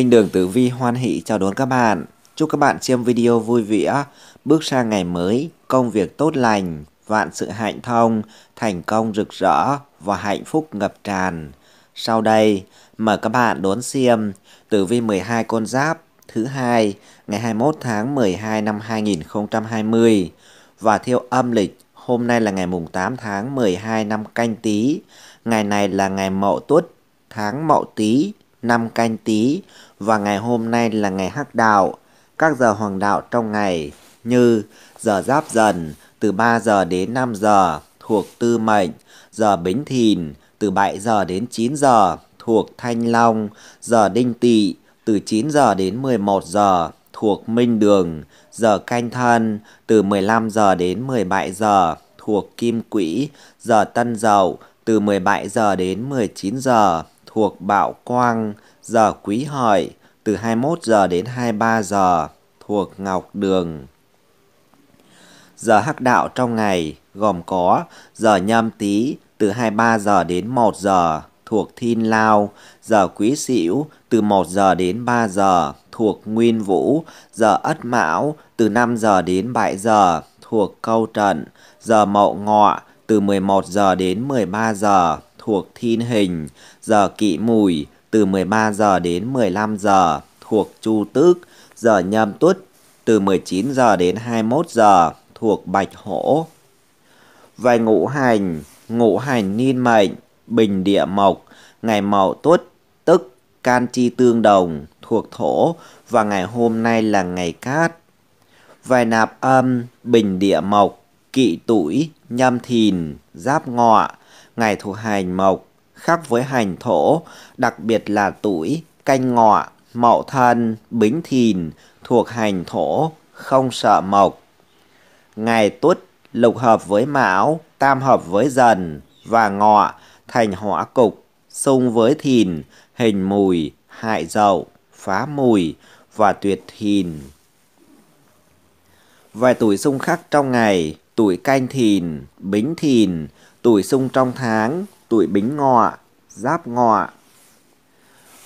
Minh Đường Tử Vi hoan hỷ chào đón các bạn. Chúc các bạn xem video vui vẻ, bước sang ngày mới, công việc tốt lành, vạn sự hạnh thông, thành công rực rỡ và hạnh phúc ngập tràn. Sau đây, mời các bạn đón xem Tử Vi 12 con giáp thứ hai ngày 21 tháng 12 năm 2020 và theo âm lịch hôm nay là ngày mùng 8 tháng 12 năm canh Tý, ngày này là ngày mậu tuất tháng mậu Tý năm canh tí và ngày hôm nay là ngày hắc đạo. Các giờ hoàng đạo trong ngày như giờ giáp dần từ 3 giờ đến 5 giờ thuộc tư mệnh, giờ bính thìn từ 7 giờ đến 9 giờ thuộc thanh long, giờ đinh tỵ từ 9 giờ đến 11 giờ thuộc minh đường, giờ canh thân từ 15 giờ đến 17 giờ thuộc kim quỹ, giờ tân dậu từ 17 giờ đến 19 giờ thuộc Bạo Quang, giờ Quý Hợi, từ 21 giờ đến 23 giờ, thuộc Ngọc Đường. Giờ hắc đạo trong ngày gồm có giờ nhâm tý từ 23 giờ đến 1 giờ thuộc Thiên Lao, giờ Quý Sửu từ 1 giờ đến 3 giờ thuộc Nguyên Vũ, giờ Ất Mão từ 5 giờ đến 7 giờ thuộc Câu Trận, giờ Mậu Ngọ từ 11 giờ đến 13 giờ thuộc thiên hình, giờ kỵ mùi từ 13 giờ đến 15 giờ thuộc chu tước, giờ nhâm tuất từ 19 giờ đến 21 giờ thuộc bạch hổ. Về ngũ hành, ngũ hành niên mệnh, bình địa mộc, ngày mậu tuất tức can chi tương đồng thuộc thổ và ngày hôm nay là ngày cát. Về nạp âm, bình địa mộc, kỵ tuổi, nhâm thìn, giáp ngọ, ngày thuộc hành mộc, khác với hành thổ, đặc biệt là tuổi, canh ngọ, mậu thân, bính thìn, thuộc hành thổ, không sợ mộc. Ngày tuất, lục hợp với mão, tam hợp với dần và ngọ, thành hỏa cục, xung với thìn, hình mùi, hại dậu, phá mùi và tuyệt thìn. Vài tuổi xung khắc trong ngày, tuổi canh thìn, bính thìn, tuổi sung trong tháng, tuổi bính ngọ, giáp ngọ.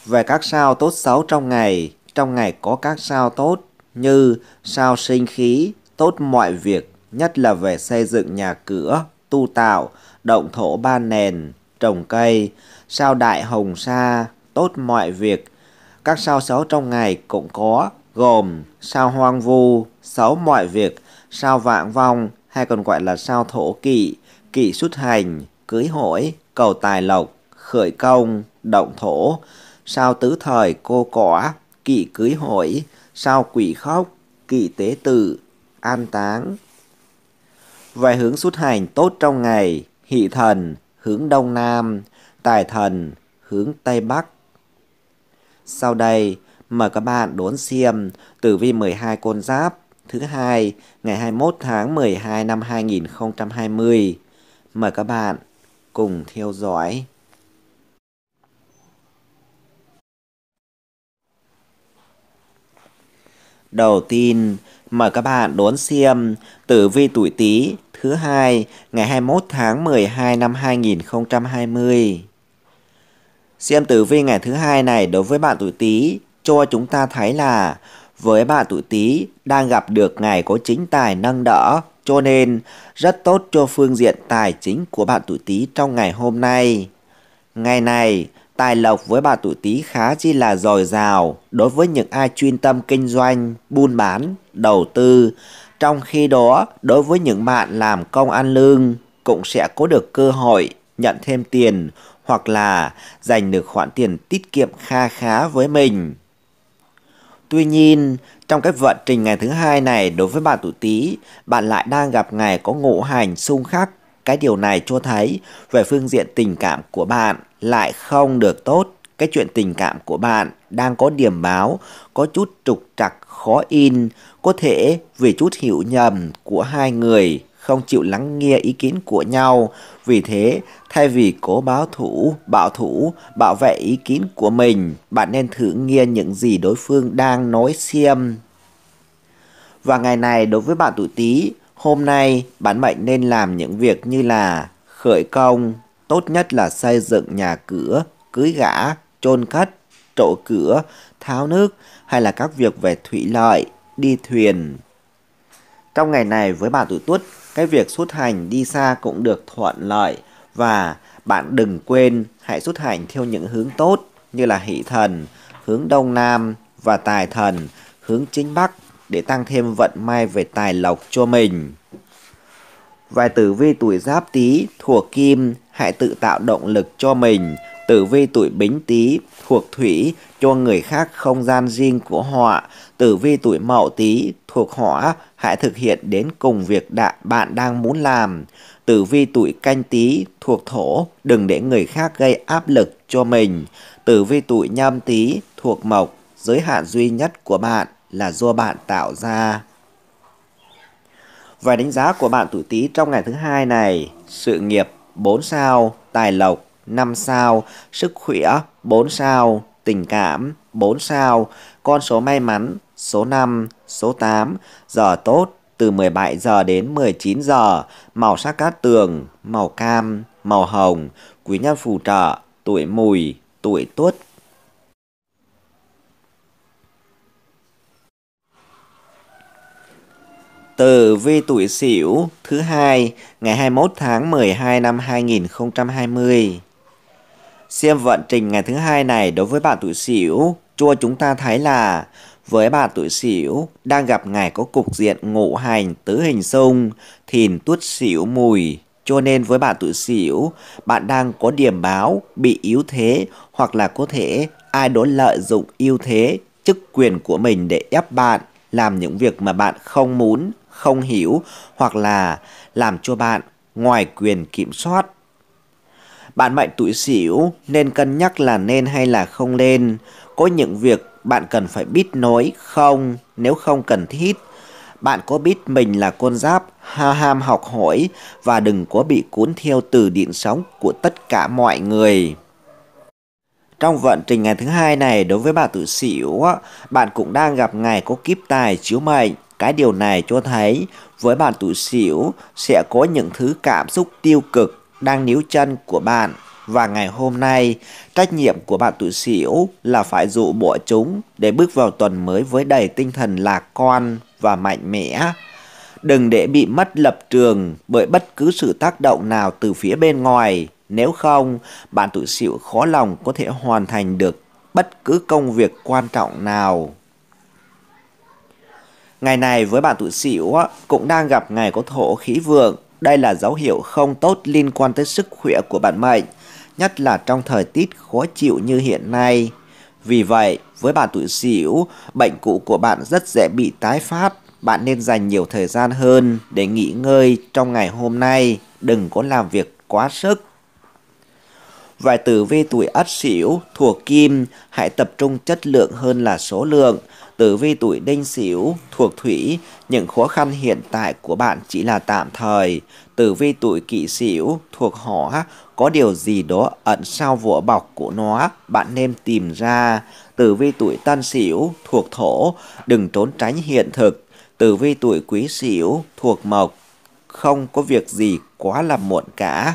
Về các sao tốt xấu trong ngày, trong ngày có các sao tốt như sao sinh khí, tốt mọi việc, nhất là về xây dựng nhà cửa, tu tạo, động thổ ban nền, trồng cây, sao đại hồng sa, tốt mọi việc. Các sao xấu trong ngày cũng có, gồm sao hoang vu, xấu mọi việc, sao vạn vong, hay còn gọi là sao thổ kỵ, kỵ xuất hành, cưới hỏi, cầu tài lộc, khởi công, động thổ, sao tứ thời cô cỏ, kỵ cưới hỏi, sao quỷ khóc, kỵ tế tử, an táng. Vài hướng xuất hành tốt trong ngày, hỷ thần, hướng đông nam, tài thần, hướng tây bắc. Sau đây, mời các bạn đốn xem tử vi 12 con giáp thứ hai ngày 21 tháng 12 năm 2020. Mời các bạn cùng theo dõi. Đầu tiên, mời các bạn đón xem tử vi tuổi Tý thứ hai ngày 21 tháng 12 năm 2020. Xem tử vi ngày thứ hai này đối với bạn tuổi Tý cho chúng ta thấy là với bà tuổi Tý đang gặp được ngày có chính tài nâng đỡ, cho nên rất tốt cho phương diện tài chính của bạn tuổi Tý trong ngày hôm nay. Ngày này, tài lộc với bà tuổi Tý khá chi là dồi dào đối với những ai chuyên tâm kinh doanh, buôn bán, đầu tư. Trong khi đó, đối với những bạn làm công ăn lương cũng sẽ có được cơ hội nhận thêm tiền hoặc là dành được khoản tiền tiết kiệm kha khá với mình. Tuy nhiên, trong cái vận trình ngày thứ hai này đối với bạn tuổi Tý, bạn lại đang gặp ngày có ngũ hành xung khắc. Cái điều này cho thấy về phương diện tình cảm của bạn lại không được tốt. Cái chuyện tình cảm của bạn đang có điểm báo, có chút trục trặc khó in, có thể vì chút hiểu nhầm của hai người không chịu lắng nghe ý kiến của nhau. Vì thế, thay vì cố báo thủ, bảo thủ, bảo vệ ý kiến của mình, bạn nên thử nghe những gì đối phương đang nói xiêm. Và ngày này đối với bạn tuổi Tý, hôm nay bạn mệnh nên làm những việc như là khởi công, tốt nhất là xây dựng nhà cửa, cưới gã, chôn cất, trộ cửa, tháo nước hay là các việc về thủy lợi, đi thuyền. Trong ngày này với bạn tuổi Tuất, cái việc xuất hành đi xa cũng được thuận lợi và bạn đừng quên hãy xuất hành theo những hướng tốt như là hỷ thần, hướng đông nam và tài thần, hướng chính bắc để tăng thêm vận may về tài lộc cho mình. Vài tử vi tuổi giáp tý thuộc kim hãy tự tạo động lực cho mình. Tử vi tuổi bính tý thuộc thủy cho người khác không gian riêng của họ. Tử vi tuổi mậu tý thuộc hỏa hãy thực hiện đến cùng việc đã, bạn đang muốn làm. Tử vi tuổi canh tý thuộc thổ đừng để người khác gây áp lực cho mình. Tử vi tuổi nhâm tý thuộc mộc giới hạn duy nhất của bạn là do bạn tạo ra. Và đánh giá của bạn tuổi Tý trong ngày thứ hai này, sự nghiệp 4 sao, tài lộc 5 sao, sức khỏe 4 sao, tình cảm 4 sao, con số may mắn số 5, số 8, giờ tốt từ 17 giờ đến 19 giờ, màu sắc cát tường, màu cam, màu hồng, quý nhân phù trợ, tuổi mùi, tuổi tuất. Từ vi tuổi Sửu thứ hai ngày 21 tháng 12 năm 2020. Xem vận trình ngày thứ hai này đối với bạn tuổi Sửu, cho chúng ta thấy là với bạn tuổi Sửu đang gặp ngày có cục diện ngũ hành tứ hình xung, thìn tuất Sửu mùi. Cho nên với bạn tuổi Sửu, bạn đang có điểm báo bị yếu thế hoặc là có thể ai đó lợi dụng ưu thế, chức quyền của mình để ép bạn làm những việc mà bạn không muốn không hiểu hoặc là làm cho bạn ngoài quyền kiểm soát. Bạn mệnh tuổi xỉu nên cân nhắc là nên hay là không nên. Có những việc bạn cần phải biết nói không nếu không cần thiết. Bạn có biết mình là con giáp ha ham học hỏi và đừng có bị cuốn theo từ điện sóng của tất cả mọi người. Trong vận trình ngày thứ hai này đối với bà tuổi xỉu, bạn cũng đang gặp ngày có kiếp tài chiếu mệnh cái điều này cho thấy với bạn tuổi sửu sẽ có những thứ cảm xúc tiêu cực đang níu chân của bạn. Và ngày hôm nay, trách nhiệm của bạn tuổi sửu là phải dụ bỏ chúng để bước vào tuần mới với đầy tinh thần lạc quan và mạnh mẽ. Đừng để bị mất lập trường bởi bất cứ sự tác động nào từ phía bên ngoài. Nếu không, bạn tuổi sửu khó lòng có thể hoàn thành được bất cứ công việc quan trọng nào. Ngày này với bạn tuổi Sửu cũng đang gặp ngày có thổ khí vượng. Đây là dấu hiệu không tốt liên quan tới sức khỏe của bạn mệnh, nhất là trong thời tiết khó chịu như hiện nay. Vì vậy, với bạn tuổi Sửu, bệnh cũ của bạn rất dễ bị tái phát. Bạn nên dành nhiều thời gian hơn để nghỉ ngơi trong ngày hôm nay, đừng có làm việc quá sức. Vài tử vi tuổi ất sửu thuộc kim, hãy tập trung chất lượng hơn là số lượng. Tử vi tuổi đinh sửu thuộc thủy, những khó khăn hiện tại của bạn chỉ là tạm thời. Tử vi tuổi kỷ sửu thuộc hỏa, có điều gì đó ẩn sau vỏ bọc của nó, bạn nên tìm ra. Tử vi tuổi tân sửu thuộc thổ, đừng trốn tránh hiện thực. Tử vi tuổi quý sửu thuộc mộc, không có việc gì quá là muộn cả.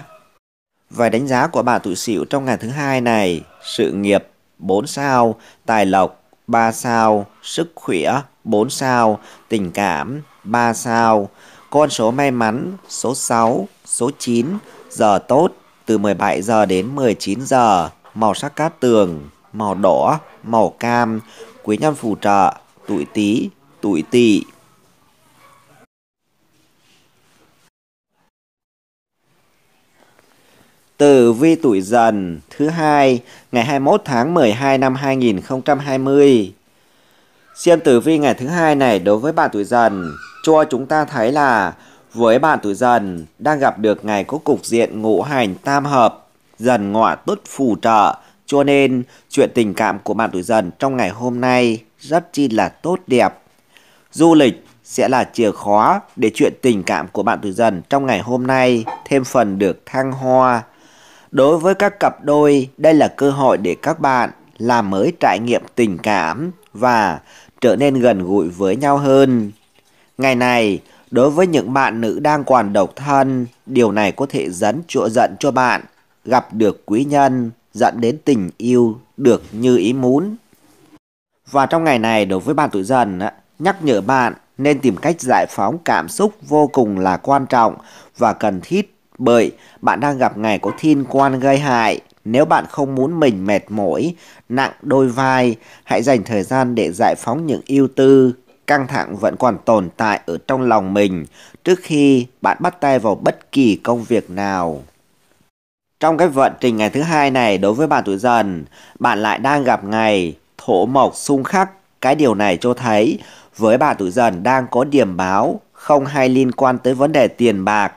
Vài đánh giá của bà tuổi sửu trong ngày thứ hai này, sự nghiệp 4 sao, tài lộc 3 sao, sức khỏe 4 sao, tình cảm 3 sao, con số may mắn số 6, số 9, giờ tốt từ 17 giờ đến 19 giờ, màu sắc cát tường, màu đỏ, màu cam, quý nhân phù trợ, tuổi tí, tuổi tỵ. Tử vi tuổi dần thứ hai ngày 21 tháng 12 năm 2020. Xem tử vi ngày thứ hai này đối với bạn tuổi dần cho chúng ta thấy là với bạn tuổi dần đang gặp được ngày có cục diện ngũ hành tam hợp dần ngọa tốt phù trợ cho nên chuyện tình cảm của bạn tuổi dần trong ngày hôm nay rất chi là tốt đẹp. Du lịch sẽ là chìa khóa để chuyện tình cảm của bạn tuổi dần trong ngày hôm nay thêm phần được thăng hoa. Đối với các cặp đôi, đây là cơ hội để các bạn làm mới trải nghiệm tình cảm và trở nên gần gũi với nhau hơn. Ngày này, đối với những bạn nữ đang còn độc thân, điều này có thể dẫn chỗ giận cho bạn, gặp được quý nhân, dẫn đến tình yêu được như ý muốn. Và trong ngày này, đối với bạn tuổi dần, nhắc nhở bạn nên tìm cách giải phóng cảm xúc vô cùng là quan trọng và cần thiết bởi bạn đang gặp ngày có thiên quan gây hại. Nếu bạn không muốn mình mệt mỏi, nặng đôi vai, hãy dành thời gian để giải phóng những ưu tư, căng thẳng vẫn còn tồn tại ở trong lòng mình trước khi bạn bắt tay vào bất kỳ công việc nào. Trong cái vận trình ngày thứ hai này đối với bạn tuổi dần, bạn lại đang gặp ngày thổ mộc xung khắc. Cái điều này cho thấy với bạn tuổi dần đang có điểm báo không hay liên quan tới vấn đề tiền bạc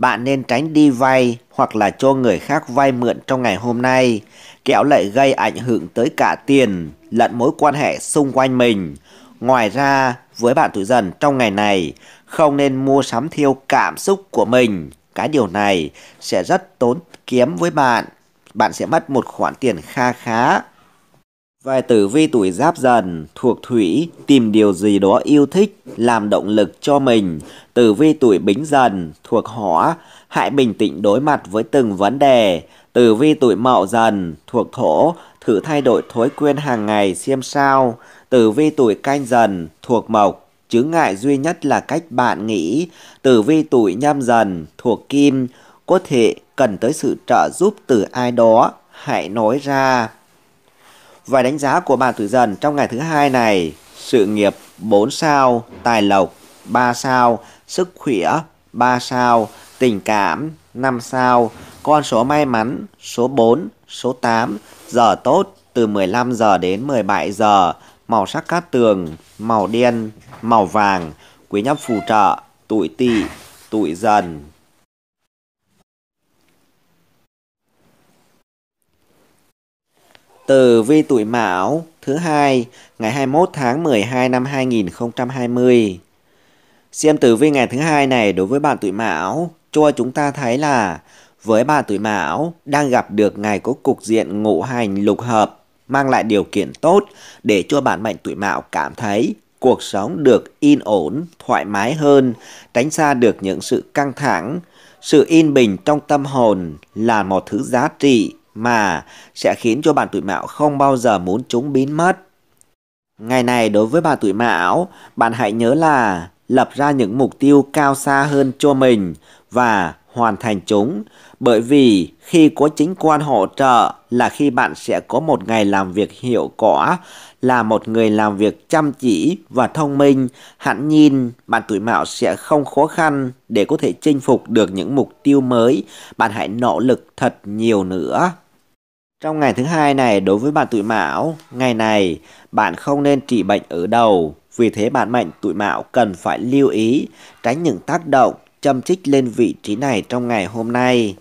bạn nên tránh đi vay hoặc là cho người khác vay mượn trong ngày hôm nay, kẹo lại gây ảnh hưởng tới cả tiền lẫn mối quan hệ xung quanh mình. Ngoài ra, với bạn tuổi dần trong ngày này, không nên mua sắm theo cảm xúc của mình. Cái điều này sẽ rất tốn kiếm với bạn. Bạn sẽ mất một khoản tiền kha khá Vài tử vi tuổi giáp dần, thuộc thủy, tìm điều gì đó yêu thích, làm động lực cho mình. Tử vi tuổi bính dần, thuộc hỏa, hãy bình tĩnh đối mặt với từng vấn đề. Tử vi tuổi mậu dần, thuộc thổ, thử thay đổi thói quen hàng ngày xem sao. Tử vi tuổi canh dần, thuộc mộc, chứng ngại duy nhất là cách bạn nghĩ. Tử vi tuổi nhâm dần, thuộc kim, có thể cần tới sự trợ giúp từ ai đó, hãy nói ra. Vài đánh giá của bạn tuổi dần trong ngày thứ hai này. Sự nghiệp 4 sao, tài lộc 3 sao, sức khỏe 3 sao, tình cảm 5 sao, con số may mắn số 4, số 8, giờ tốt từ 15 giờ đến 17 giờ, màu sắc cát tường, màu đen, màu vàng, quý nhân phù trợ, tuổi tỵ, tuổi dần. Tử vi tuổi Mão thứ hai ngày 21 tháng 12 năm 2020. Xem tử vi ngày thứ hai này đối với bạn tuổi Mão cho chúng ta thấy là với bạn tuổi Mão đang gặp được ngày có cục diện ngũ hành lục hợp mang lại điều kiện tốt để cho bạn mệnh tuổi Mão cảm thấy cuộc sống được yên ổn, thoải mái hơn, tránh xa được những sự căng thẳng. Sự yên bình trong tâm hồn là một thứ giá trị mà sẽ khiến cho bạn tuổi mão không bao giờ muốn chúng biến mất. Ngày này đối với bà tuổi mão, bạn hãy nhớ là lập ra những mục tiêu cao xa hơn cho mình và hoàn thành chúng bởi vì khi có chính quan hỗ trợ là khi bạn sẽ có một ngày làm việc hiệu quả, là một người làm việc chăm chỉ và thông minh, hẳn nhìn bạn tuổi mạo sẽ không khó khăn để có thể chinh phục được những mục tiêu mới, bạn hãy nỗ lực thật nhiều nữa. Trong ngày thứ hai này đối với bạn tuổi mão, ngày này bạn không nên trị bệnh ở đầu, vì thế bạn mệnh tuổi mão cần phải lưu ý tránh những tác động châm chích lên vị trí này trong ngày hôm nay.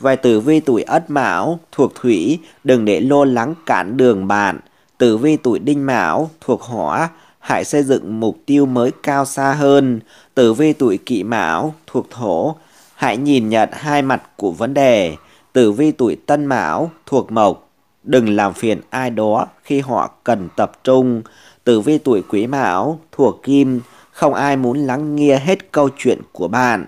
Vài tử vi tuổi ất mão thuộc thủy, đừng để lo lắng cản đường bạn. Tử vi tuổi đinh mão thuộc hỏa, hãy xây dựng mục tiêu mới cao xa hơn. Tử vi tuổi kỷ mão thuộc thổ, hãy nhìn nhận hai mặt của vấn đề. Tử vi tuổi tân mão thuộc mộc, đừng làm phiền ai đó khi họ cần tập trung. Tử vi tuổi quý mão thuộc kim, không ai muốn lắng nghe hết câu chuyện của bạn.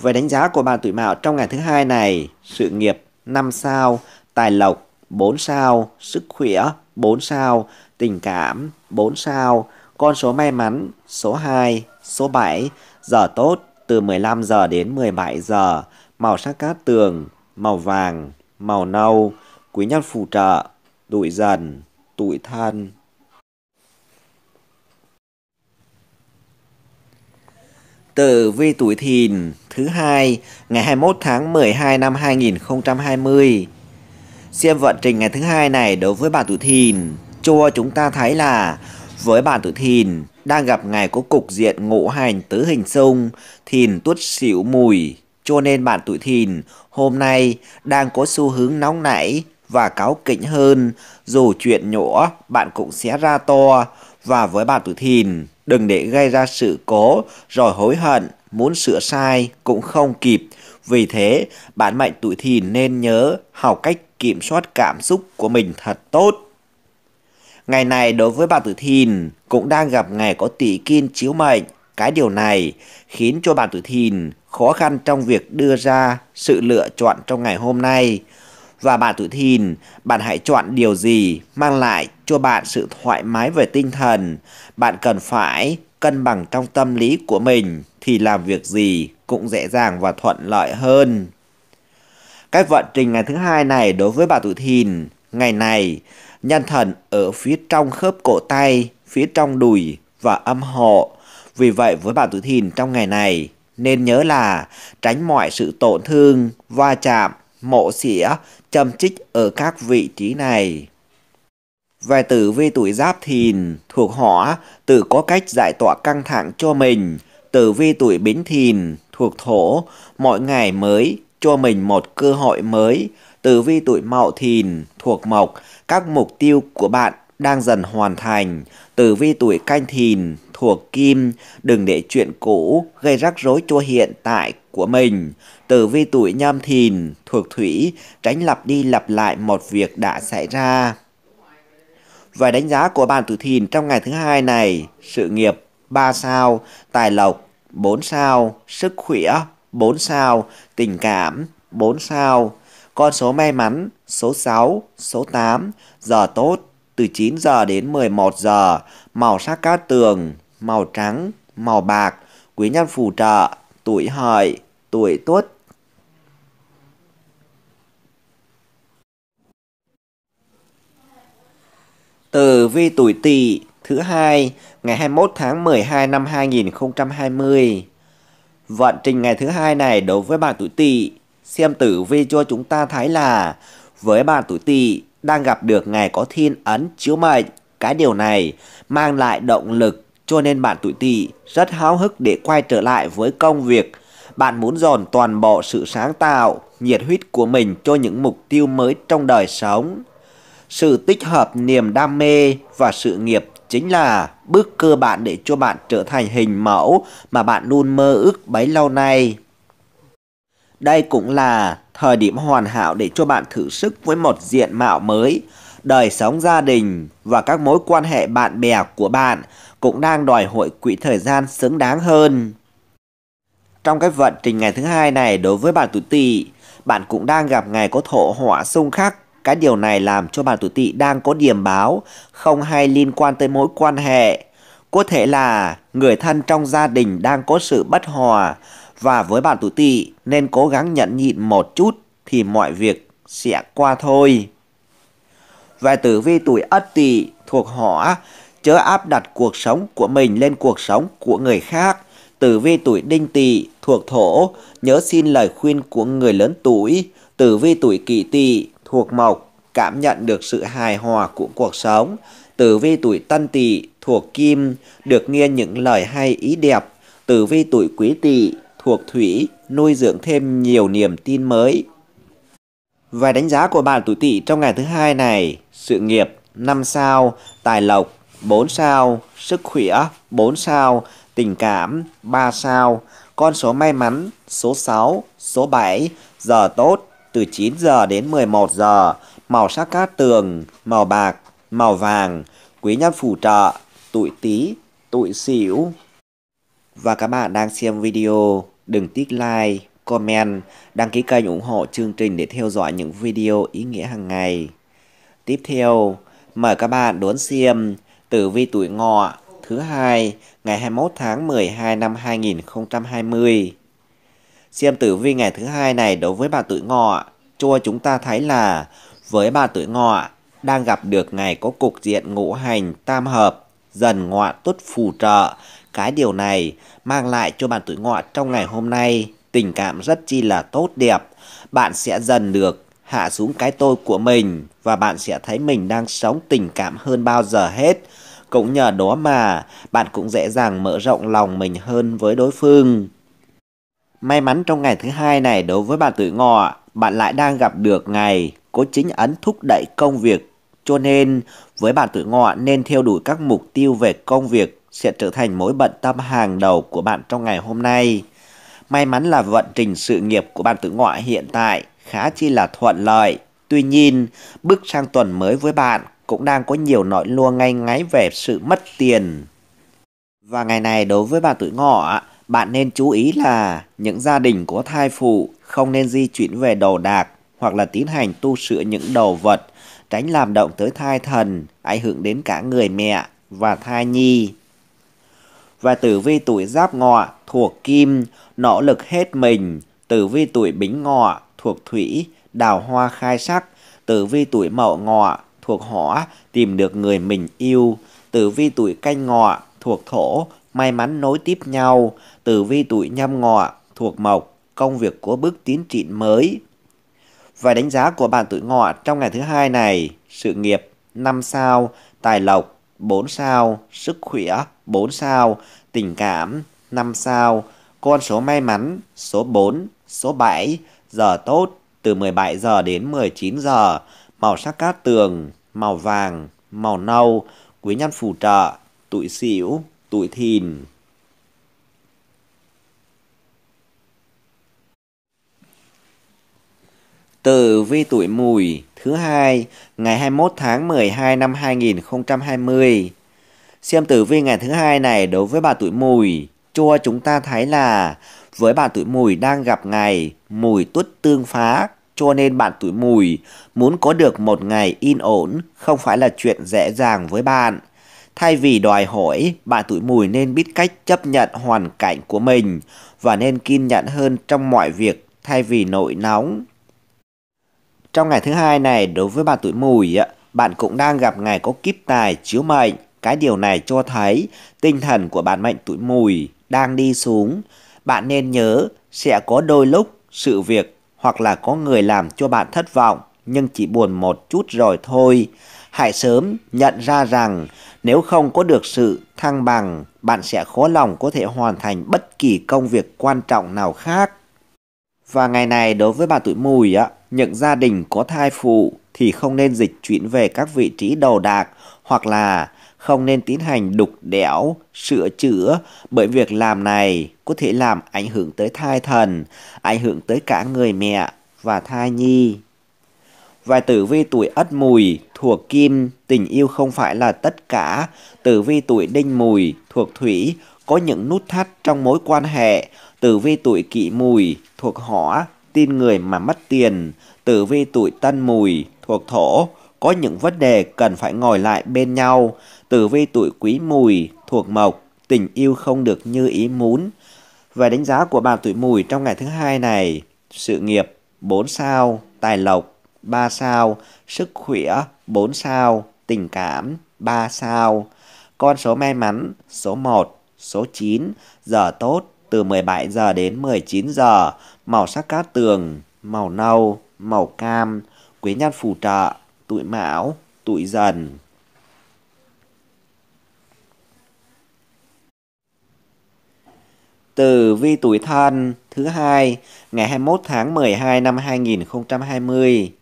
Về đánh giá của bạn tuổi mạo trong ngày thứ hai này, sự nghiệp 5 sao, tài lộc 4 sao, sức khỏe 4 sao, tình cảm 4 sao, con số may mắn số 2, số 7, giờ tốt từ 15 giờ đến 17 giờ, màu sắc cát tường, màu vàng, màu nâu, quý nhân phù trợ, tuổi dần, tuổi thân. Tử vi tuổi thìn thứ hai ngày 21 tháng 12 năm 2020. Xem vận trình ngày thứ hai này đối với bạn tuổi thìn cho chúng ta thấy là với bạn tuổi thìn đang gặp ngày có cục diện ngộ hành tứ hình xung, thìn tuất xỉu mùi, cho nên bạn tuổi thìn hôm nay đang có xu hướng nóng nảy và cáu kỉnh hơn, dù chuyện nhỏ bạn cũng sẽ ra to và với bạn tuổi thìn đừng để gây ra sự cố rồi hối hận, muốn sửa sai cũng không kịp. Vì thế, bạn mạnh tuổi thìn nên nhớ học cách kiểm soát cảm xúc của mình thật tốt. Ngày này đối với bạn tuổi thìn cũng đang gặp ngày có tỷ kim chiếu mệnh. Cái điều này khiến cho bạn tuổi thìn khó khăn trong việc đưa ra sự lựa chọn trong ngày hôm nay và bạn tuổi thìn, bạn hãy chọn điều gì mang lại cho bạn sự thoải mái về tinh thần. Bạn cần phải cân bằng trong tâm lý của mình thì làm việc gì cũng dễ dàng và thuận lợi hơn. cách vận trình ngày thứ hai này đối với bạn tuổi thìn, ngày này nhân thần ở phía trong khớp cổ tay, phía trong đùi và âm hộ. Vì vậy với bạn tuổi thìn trong ngày này nên nhớ là tránh mọi sự tổn thương, va chạm, mổ xỉa châm chích ở các vị trí này. Về tử vi tuổi giáp thìn, thuộc hỏa, tử có cách giải tỏa căng thẳng cho mình. Tử vi tuổi bính thìn, thuộc thổ, mọi ngày mới, cho mình một cơ hội mới. Tử vi tuổi mậu thìn, thuộc mộc, các mục tiêu của bạn đang dần hoàn thành. Tử vi tuổi canh thìn, thuộc kim, đừng để chuyện cũ gây rắc rối cho hiện tại của mình. Tử vi tuổi nhâm thìn, thuộc thủy, tránh lặp đi lặp lại một việc đã xảy ra. Và đánh giá của bạn tuổi thìn trong ngày thứ hai này, sự nghiệp 3 sao, tài lộc 4 sao, sức khỏe 4 sao, tình cảm 4 sao, con số may mắn số 6, số 8, giờ tốt từ 9 giờ đến 11 giờ, màu sắc cát tường màu trắng, màu bạc, quý nhân phù trợ, tuổi hợi, tuổi tuất. Tử vi tuổi Tỵ thứ hai ngày 21 tháng 12 năm 2020. Vận trình ngày thứ hai này đối với bạn tuổi Tỵ, xem tử vi cho chúng ta thấy là với bạn tuổi Tỵ đang gặp được ngày có thiên ấn chiếu mệnh, cái điều này mang lại động lực cho nên bạn tuổi tỵ rất háo hức để quay trở lại với công việc. Bạn muốn dồn toàn bộ sự sáng tạo, nhiệt huyết của mình cho những mục tiêu mới trong đời sống. Sự tích hợp niềm đam mê và sự nghiệp chính là bước cơ bản để cho bạn trở thành hình mẫu mà bạn luôn mơ ước bấy lâu nay. Đây cũng là thời điểm hoàn hảo để cho bạn thử sức với một diện mạo mới – đời sống gia đình và các mối quan hệ bạn bè của bạn cũng đang đòi hội quỹ thời gian xứng đáng hơn. Trong cái vận trình ngày thứ hai này đối với bạn tuổi tỵ, bạn cũng đang gặp ngày có thổ hỏa xung khắc. Cái điều này làm cho bạn tuổi tỵ đang có điểm báo không hay liên quan tới mối quan hệ. Có thể là người thân trong gia đình đang có sự bất hòa và với bạn tuổi tỵ nên cố gắng nhận nhịn một chút thì mọi việc sẽ qua thôi về tử vi tuổi ất tỵ thuộc hỏa, chớ áp đặt cuộc sống của mình lên cuộc sống của người khác. Tử vi tuổi đinh tỵ thuộc thổ, nhớ xin lời khuyên của người lớn tuổi. Tử vi tuổi kỷ tỵ thuộc mộc, cảm nhận được sự hài hòa của cuộc sống. Tử vi tuổi tân tỵ thuộc kim, được nghe những lời hay ý đẹp. Tử vi tuổi quý tỵ thuộc thủy, nuôi dưỡng thêm nhiều niềm tin mới, Vài đánh giá của bạn tuổi Tỵ trong ngày thứ hai này, sự nghiệp 5 sao, tài lộc 4 sao, sức khỏe 4 sao, tình cảm 3 sao, con số may mắn số 6, số 7, giờ tốt từ 9 giờ đến 11 giờ, màu sắc cát tường, màu bạc, màu vàng, quý nhân phù trợ, tuổi Tý, tuổi Sửu. Và các bạn đang xem video, đừng tích like comment, đăng ký kênh ủng hộ chương trình để theo dõi những video ý nghĩa hàng ngày. Tiếp theo, mời các bạn đón xem tử vi tuổi ngọ thứ hai ngày 21 tháng 12 năm 2020. Xem tử vi ngày thứ hai này đối với bạn tuổi ngọ, cho chúng ta thấy là với bạn tuổi ngọ đang gặp được ngày có cục diện ngũ hành tam hợp dần ngọ tuất phù trợ. Cái điều này mang lại cho bạn tuổi ngọ trong ngày hôm nay tình cảm rất chi là tốt đẹp. Bạn sẽ dần được hạ xuống cái tôi của mình và bạn sẽ thấy mình đang sống tình cảm hơn bao giờ hết. Cũng nhờ đó mà bạn cũng dễ dàng mở rộng lòng mình hơn với đối phương. May mắn trong ngày thứ hai này đối với bạn tuổi ngọ, bạn lại đang gặp được ngày có chính ấn thúc đẩy công việc. Cho nên, với bạn tuổi ngọ nên theo đuổi các mục tiêu về công việc sẽ trở thành mối bận tâm hàng đầu của bạn trong ngày hôm nay. May mắn là vận trình sự nghiệp của bạn Tử Ngoại hiện tại khá chi là thuận lợi. Tuy nhiên, bước sang tuần mới với bạn cũng đang có nhiều nỗi lo ngay ngáy về sự mất tiền. Và ngày này đối với bạn tuổi ngọ, bạn nên chú ý là những gia đình có thai phụ không nên di chuyển về đồ đạc hoặc là tiến hành tu sửa những đồ vật, tránh làm động tới thai thần, ảnh hưởng đến cả người mẹ và thai nhi và tử vi tuổi giáp ngọ thuộc kim, nỗ lực hết mình, tử vi tuổi bính ngọ thuộc thủy, đào hoa khai sắc, tử vi tuổi mậu ngọ thuộc hỏa, tìm được người mình yêu, tử vi tuổi canh ngọ thuộc thổ, may mắn nối tiếp nhau, tử vi tuổi nhâm ngọ thuộc mộc, công việc của bước tiến triển mới. Và đánh giá của bạn tuổi ngọ trong ngày thứ hai này, sự nghiệp 5 sao, tài lộc 4 sao, sức khỏe 4 sao, tình cảm 5 sao, con số may mắn số 4, số 7, giờ tốt từ 17 giờ đến 19 giờ, màu sắc cát tường, màu vàng, màu nâu, quý nhân phù trợ, tuổi xỉu, tuổi thìn. Tử vi tuổi mùi thứ hai ngày 21 tháng 12 năm 2020 Xem tử vi ngày thứ hai này đối với bà tuổi mùi, cho chúng ta thấy là với bà tuổi mùi đang gặp ngày mùi tuất tương phá, cho nên bạn tuổi mùi muốn có được một ngày yên ổn không phải là chuyện dễ dàng với bạn. Thay vì đòi hỏi, bạn tuổi mùi nên biết cách chấp nhận hoàn cảnh của mình và nên kiên nhẫn hơn trong mọi việc thay vì nội nóng. Trong ngày thứ hai này, đối với bạn tuổi mùi, bạn cũng đang gặp ngày có kiếp tài chiếu mệnh. Cái điều này cho thấy tinh thần của bạn mệnh tuổi mùi đang đi xuống. Bạn nên nhớ sẽ có đôi lúc sự việc hoặc là có người làm cho bạn thất vọng nhưng chỉ buồn một chút rồi thôi. Hãy sớm nhận ra rằng nếu không có được sự thăng bằng, bạn sẽ khó lòng có thể hoàn thành bất kỳ công việc quan trọng nào khác. Và ngày này đối với bạn tuổi mùi á, những gia đình có thai phụ thì không nên dịch chuyển về các vị trí đầu đạc hoặc là không nên tiến hành đục đẽo, sửa chữa bởi việc làm này có thể làm ảnh hưởng tới thai thần, ảnh hưởng tới cả người mẹ và thai nhi. Vài tử vi tuổi ất mùi thuộc kim, tình yêu không phải là tất cả. Tử vi tuổi đinh mùi thuộc thủy, có những nút thắt trong mối quan hệ. Tử vi tuổi kỷ mùi thuộc hỏa, tin người mà mất tiền. Tử vi tuổi tân mùi thuộc thổ, có những vấn đề cần phải ngồi lại bên nhau, tử vi tuổi quý mùi, thuộc mộc, tình yêu không được như ý muốn. Về đánh giá của bạn tuổi mùi trong ngày thứ hai này, sự nghiệp 4 sao, tài lộc 3 sao, sức khỏe 4 sao, tình cảm 3 sao. Con số may mắn số 1, số 9, giờ tốt từ 17 giờ đến 19 giờ, màu sắc cát tường, màu nâu, màu cam, quý nhân phù trợ tuổi mão, tuổi dần. Tử vi tuổi thân thứ hai ngày 21 tháng 12 năm 2020.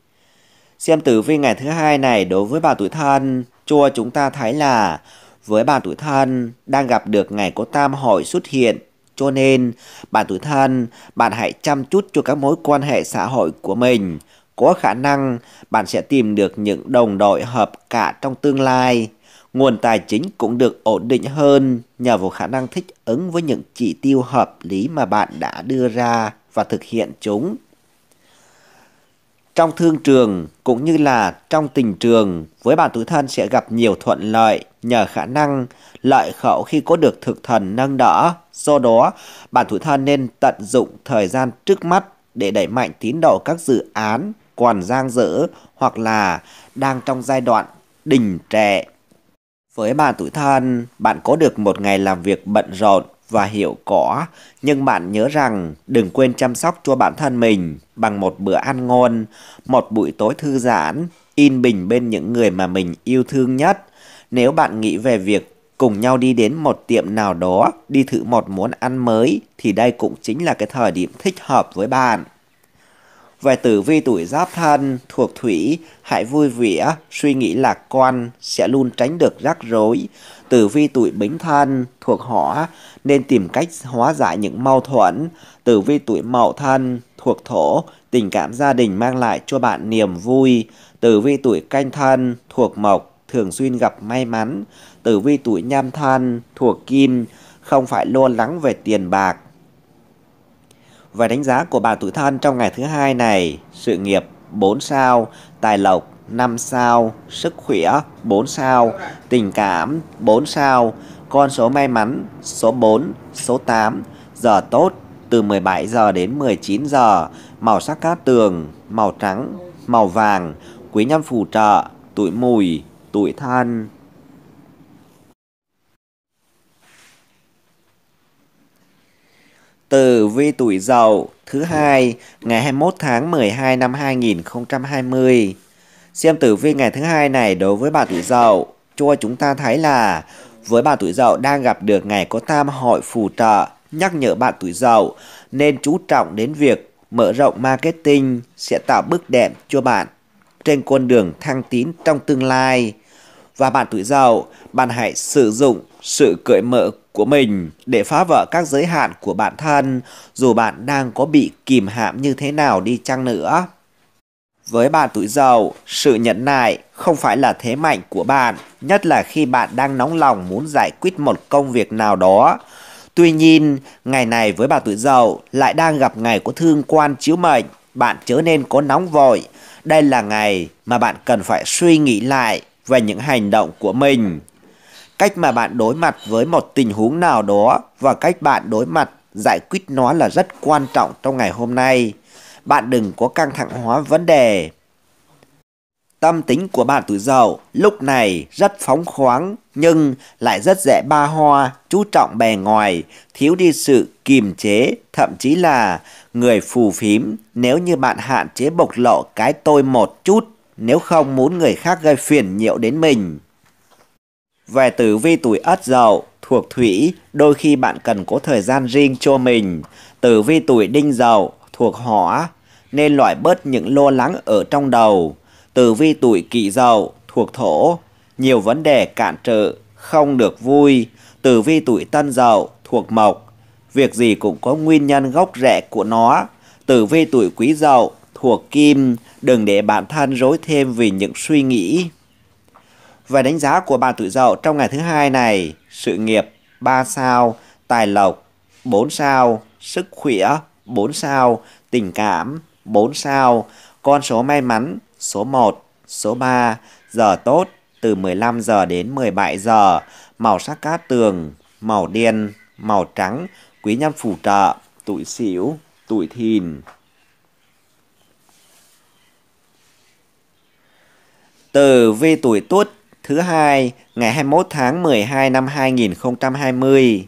Xem tử vi ngày thứ hai này đối với bà tuổi thân, chùa chúng ta thấy là với bà tuổi thân đang gặp được ngày có tam hội xuất hiện cho nên, bạn tuổi thân, bạn hãy chăm chút cho các mối quan hệ xã hội của mình, có khả năng bạn sẽ tìm được những đồng đội hợp cả trong tương lai. Nguồn tài chính cũng được ổn định hơn nhờ vào khả năng thích ứng với những chỉ tiêu hợp lý mà bạn đã đưa ra và thực hiện chúng. Trong thương trường cũng như là trong tình trường, với bạn tuổi thân sẽ gặp nhiều thuận lợi nhờ khả năng lợi khẩu khi có được thực thần nâng đỡ. Do đó, bạn tuổi thân nên tận dụng thời gian trước mắt để đẩy mạnh tiến độ các dự án còn giang dở hoặc là đang trong giai đoạn đình trệ. Với bạn tuổi thân, bạn có được một ngày làm việc bận rộn và hiệu quả nhưng bạn nhớ rằng đừng quên chăm sóc cho bản thân mình bằng một bữa ăn ngon, một buổi tối thư giãn, yên bình bên những người mà mình yêu thương nhất. Nếu bạn nghĩ về việc cùng nhau đi đến một tiệm nào đó, đi thử một món ăn mới thì đây cũng chính là cái thời điểm thích hợp với bạn về tử vi tuổi giáp thân thuộc thủy hãy vui vẻ suy nghĩ lạc quan sẽ luôn tránh được rắc rối tử vi tuổi bính thân thuộc hỏa nên tìm cách hóa giải những mâu thuẫn tử vi tuổi mậu thân thuộc thổ tình cảm gia đình mang lại cho bạn niềm vui tử vi tuổi canh thân thuộc mộc thường xuyên gặp may mắn tử vi tuổi nhâm thân thuộc kim không phải lo lắng về tiền bạc và đánh giá của bà tuổi thân trong ngày thứ hai này, sự nghiệp 4 sao, tài lộc 5 sao, sức khỏe 4 sao, tình cảm 4 sao, con số may mắn số 4, số 8, giờ tốt từ 17 giờ đến 19 giờ, màu sắc cát tường, màu trắng, màu vàng, quý nhân phù trợ, tuổi mùi, tuổi thân. Tử vi tuổi Dậu thứ hai ngày 21 tháng 12 năm 2020. Xem tử vi ngày thứ hai này đối với bạn tuổi Dậu, cho chúng ta thấy là với bạn tuổi Dậu đang gặp được ngày có tam hội phù trợ, nhắc nhở bạn tuổi Dậu nên chú trọng đến việc mở rộng marketing sẽ tạo bước đẹp cho bạn trên con đường thăng tín trong tương lai. Và bạn tuổi Dậu, bạn hãy sử dụng sự cởi mở của mình để phá vỡ các giới hạn của bản thân dù bạn đang có bị kìm hãm như thế nào đi chăng nữa. Với bạn tuổi dậu sự nhẫn nại không phải là thế mạnh của bạn, nhất là khi bạn đang nóng lòng muốn giải quyết một công việc nào đó. Tuy nhiên, ngày này với bà tuổi dậu lại đang gặp ngày có thương quan chiếu mệnh, bạn chớ nên có nóng vội. Đây là ngày mà bạn cần phải suy nghĩ lại về những hành động của mình cách mà bạn đối mặt với một tình huống nào đó và cách bạn đối mặt giải quyết nó là rất quan trọng trong ngày hôm nay. Bạn đừng có căng thẳng hóa vấn đề. Tâm tính của bạn tuổi dậu lúc này rất phóng khoáng nhưng lại rất dễ ba hoa, chú trọng bề ngoài, thiếu đi sự kiềm chế, thậm chí là người phù phím nếu như bạn hạn chế bộc lộ cái tôi một chút, nếu không muốn người khác gây phiền nhiễu đến mình. Về tử vi tuổi ất dậu, thuộc thủy, đôi khi bạn cần có thời gian riêng cho mình. Tử vi tuổi đinh dậu, thuộc hỏa, nên loại bớt những lo lắng ở trong đầu. Tử vi tuổi kỷ dậu, thuộc thổ, nhiều vấn đề cản trở, không được vui. Tử vi tuổi tân dậu, thuộc mộc, việc gì cũng có nguyên nhân gốc rễ của nó. Tử vi tuổi quý dậu, thuộc kim, đừng để bản thân rối thêm vì những suy nghĩ. Về đánh giá của bạn tuổi dậu trong ngày thứ hai này, sự nghiệp 3 sao, tài lộc 4 sao, sức khỏe 4 sao, tình cảm 4 sao, con số may mắn số 1, số 3, giờ tốt từ 15 giờ đến 17 giờ, màu sắc cát tường, màu đen, màu trắng, quý nhân phù trợ, tuổi sửu, tuổi thìn. từ vi tuổi tuất thứ hai ngày 21 tháng 12 năm 2020.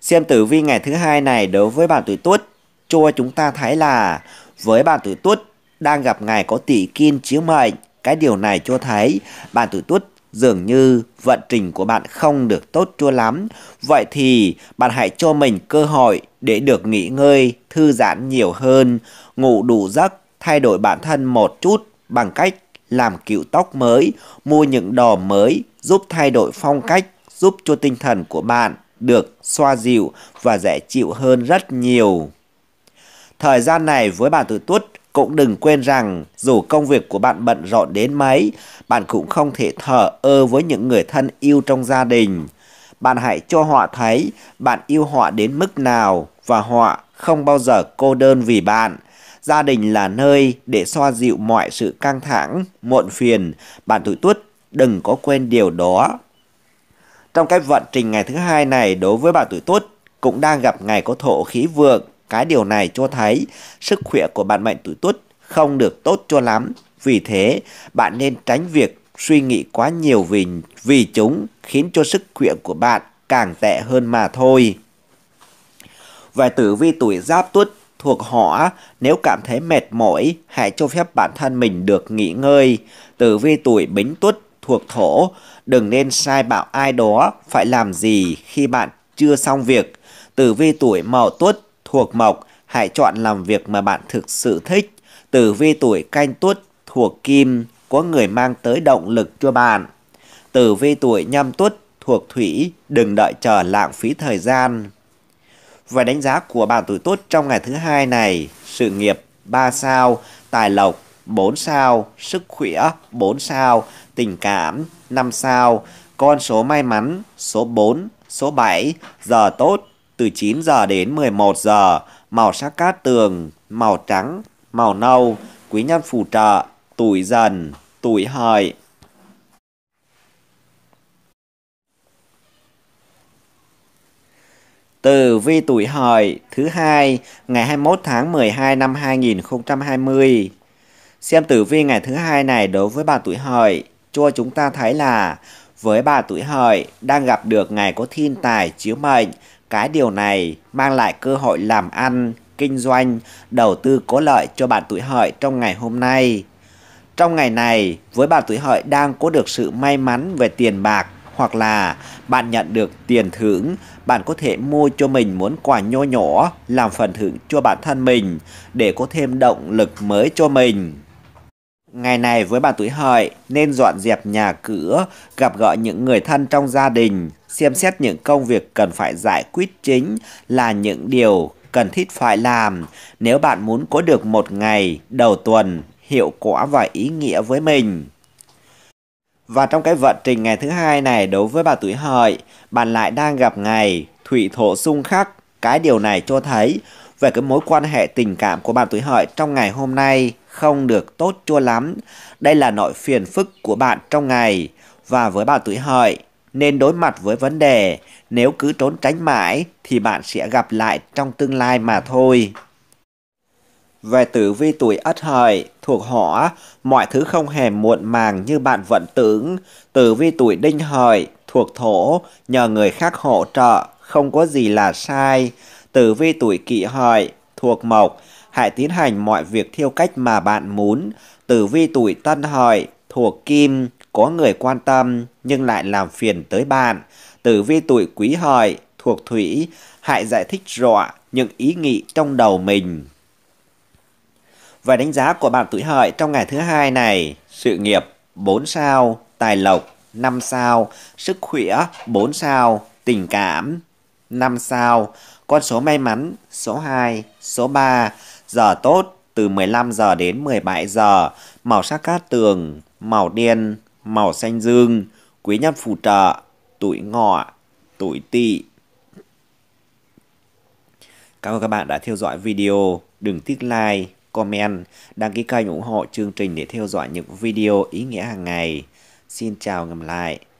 Xem tử vi ngày thứ hai này đối với bạn tuổi Tuất cho chúng ta thấy là với bạn tuổi Tuất đang gặp ngày có tỷ kim chiếu mệnh, cái điều này cho thấy bạn tuổi Tuất dường như vận trình của bạn không được tốt cho lắm. Vậy thì bạn hãy cho mình cơ hội để được nghỉ ngơi, thư giãn nhiều hơn, ngủ đủ giấc, thay đổi bản thân một chút bằng cách làm kiểu tóc mới, mua những đồ mới, giúp thay đổi phong cách, giúp cho tinh thần của bạn được xoa dịu và dễ chịu hơn rất nhiều. Thời gian này với bạn tuổi tuất cũng đừng quên rằng dù công việc của bạn bận rộn đến mấy, bạn cũng không thể thờ ơ với những người thân yêu trong gia đình. Bạn hãy cho họ thấy bạn yêu họ đến mức nào và họ không bao giờ cô đơn vì bạn. Gia đình là nơi để xoa dịu mọi sự căng thẳng, muộn phiền. Bạn tuổi tuất đừng có quên điều đó. Trong cái vận trình ngày thứ hai này đối với bạn tuổi tuất cũng đang gặp ngày có thổ khí vượng. Cái điều này cho thấy sức khỏe của bạn mệnh tuổi tuất không được tốt cho lắm. Vì thế, bạn nên tránh việc suy nghĩ quá nhiều vì vì chúng khiến cho sức khỏe của bạn càng tệ hơn mà thôi. Về tử vi tuổi Giáp Tuất thuộc hỏa nếu cảm thấy mệt mỏi, hãy cho phép bản thân mình được nghỉ ngơi. Tử vi tuổi bính tuất thuộc thổ, đừng nên sai bảo ai đó phải làm gì khi bạn chưa xong việc. Tử vi tuổi mậu tuất thuộc mộc, hãy chọn làm việc mà bạn thực sự thích. Tử vi tuổi canh tuất thuộc kim, có người mang tới động lực cho bạn. Tử vi tuổi nhâm tuất thuộc thủy, đừng đợi chờ lãng phí thời gian. Và đánh giá của bạn tuổi tốt trong ngày thứ hai này, sự nghiệp 3 sao, tài lộc 4 sao, sức khỏe 4 sao, tình cảm 5 sao, con số may mắn số 4, số 7, giờ tốt từ 9 giờ đến 11 giờ, màu sắc cát tường, màu trắng, màu nâu, quý nhân phù trợ, tuổi dần, tuổi hợi. Tử vi tuổi hợi thứ hai ngày 21 tháng 12 năm 2020. Xem tử vi ngày thứ hai này đối với bà tuổi hợi, cho chúng ta thấy là với bà tuổi hợi đang gặp được ngày có thiên tài chiếu mệnh, cái điều này mang lại cơ hội làm ăn, kinh doanh, đầu tư có lợi cho bạn tuổi hợi trong ngày hôm nay. Trong ngày này, với bà tuổi hợi đang có được sự may mắn về tiền bạc, hoặc là bạn nhận được tiền thưởng, bạn có thể mua cho mình món quà nho nhỏ làm phần thưởng cho bản thân mình để có thêm động lực mới cho mình. Ngày này với bạn tuổi hợi nên dọn dẹp nhà cửa, gặp gỡ những người thân trong gia đình, xem xét những công việc cần phải giải quyết chính là những điều cần thiết phải làm nếu bạn muốn có được một ngày đầu tuần hiệu quả và ý nghĩa với mình. Và trong cái vận trình ngày thứ hai này đối với bà tuổi hợi, bạn lại đang gặp ngày thủy thổ xung khắc. Cái điều này cho thấy về cái mối quan hệ tình cảm của bạn tuổi hợi trong ngày hôm nay không được tốt cho lắm. Đây là nội phiền phức của bạn trong ngày và với bạn tuổi hợi nên đối mặt với vấn đề nếu cứ trốn tránh mãi thì bạn sẽ gặp lại trong tương lai mà thôi về tử vi tuổi ất hợi thuộc hỏa, mọi thứ không hề muộn màng như bạn vẫn tưởng. Tử vi tuổi đinh hợi thuộc thổ, nhờ người khác hỗ trợ, không có gì là sai. Tử vi tuổi kỷ hợi thuộc mộc, hãy tiến hành mọi việc theo cách mà bạn muốn. Tử vi tuổi tân hợi thuộc kim, có người quan tâm nhưng lại làm phiền tới bạn. Tử vi tuổi quý hợi thuộc thủy, hãy giải thích rõ những ý nghĩ trong đầu mình. Và đánh giá của bạn tuổi hợi trong ngày thứ hai này, sự nghiệp 4 sao, tài lộc 5 sao, sức khỏe 4 sao, tình cảm 5 sao, con số may mắn số 2, số 3, giờ tốt từ 15 giờ đến 17 giờ, màu sắc cát tường, màu đen, màu xanh dương, quý nhân phù trợ, tuổi ngọ, tuổi tỵ. Cảm ơn các bạn đã theo dõi video. Đừng tiếc like, comment, đăng ký kênh ủng hộ chương trình để theo dõi những video ý nghĩa hàng ngày. Xin chào ngầm lại.